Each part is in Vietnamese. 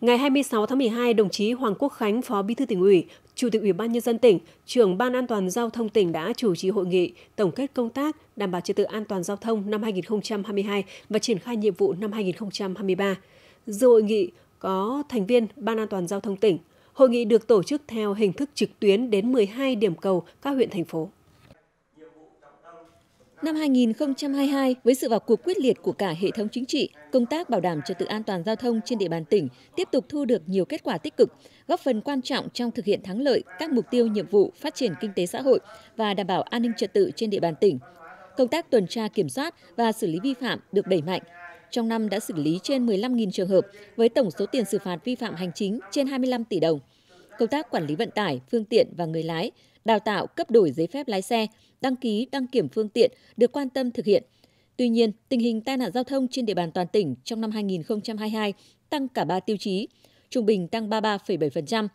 Ngày 26 tháng 12, đồng chí Hoàng Quốc Khánh, Phó Bí thư tỉnh ủy, Chủ tịch Ủy ban nhân dân tỉnh, trưởng Ban An toàn giao thông tỉnh đã chủ trì hội nghị tổng kết công tác đảm bảo trật tự an toàn giao thông năm 2022 và triển khai nhiệm vụ năm 2023. Dự hội nghị có thành viên Ban An toàn giao thông tỉnh. Hội nghị được tổ chức theo hình thức trực tuyến đến 12 điểm cầu các huyện thành phố. Năm 2022, với sự vào cuộc quyết liệt của cả hệ thống chính trị, công tác bảo đảm trật tự an toàn giao thông trên địa bàn tỉnh tiếp tục thu được nhiều kết quả tích cực, góp phần quan trọng trong thực hiện thắng lợi các mục tiêu nhiệm vụ phát triển kinh tế xã hội và đảm bảo an ninh trật tự trên địa bàn tỉnh. Công tác tuần tra kiểm soát và xử lý vi phạm được đẩy mạnh. Trong năm đã xử lý trên 15.000 trường hợp với tổng số tiền xử phạt vi phạm hành chính trên 25 tỷ đồng. Công tác quản lý vận tải, phương tiện và người lái đào tạo cấp đổi giấy phép lái xe, đăng ký đăng kiểm phương tiện được quan tâm thực hiện. Tuy nhiên, tình hình tai nạn giao thông trên địa bàn toàn tỉnh trong năm 2022 tăng cả 3 tiêu chí, trung bình tăng 33,7%.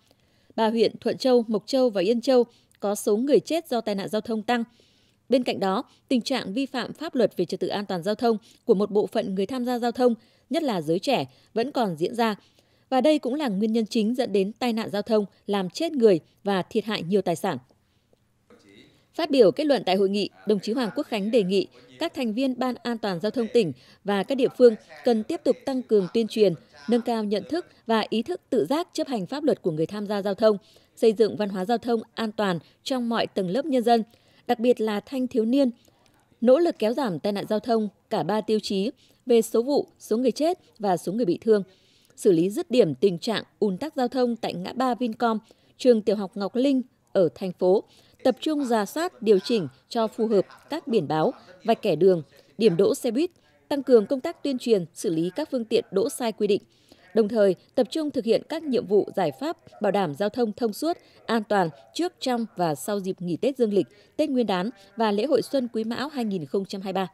Ba huyện Thuận Châu, Mộc Châu và Yên Châu có số người chết do tai nạn giao thông tăng. Bên cạnh đó, tình trạng vi phạm pháp luật về trật tự an toàn giao thông của một bộ phận người tham gia giao thông, nhất là giới trẻ, vẫn còn diễn ra. Và đây cũng là nguyên nhân chính dẫn đến tai nạn giao thông, làm chết người và thiệt hại nhiều tài sản. Phát biểu kết luận tại hội nghị, đồng chí Hoàng Quốc Khánh đề nghị các thành viên Ban An toàn Giao thông tỉnh và các địa phương cần tiếp tục tăng cường tuyên truyền, nâng cao nhận thức và ý thức tự giác chấp hành pháp luật của người tham gia giao thông, xây dựng văn hóa giao thông an toàn trong mọi tầng lớp nhân dân, đặc biệt là thanh thiếu niên, nỗ lực kéo giảm tai nạn giao thông cả ba tiêu chí về số vụ, số người chết và số người bị thương, xử lý dứt điểm tình trạng ùn tắc giao thông tại ngã ba Vincom, trường tiểu học Ngọc Linh ở thành phố, tập trung giả soát điều chỉnh cho phù hợp các biển báo, vạch kẻ đường, điểm đỗ xe buýt, tăng cường công tác tuyên truyền, xử lý các phương tiện đỗ sai quy định, đồng thời tập trung thực hiện các nhiệm vụ giải pháp bảo đảm giao thông thông suốt, an toàn trước, trong và sau dịp nghỉ Tết Dương lịch, Tết Nguyên đán và lễ hội Xuân Quý Mão 2023.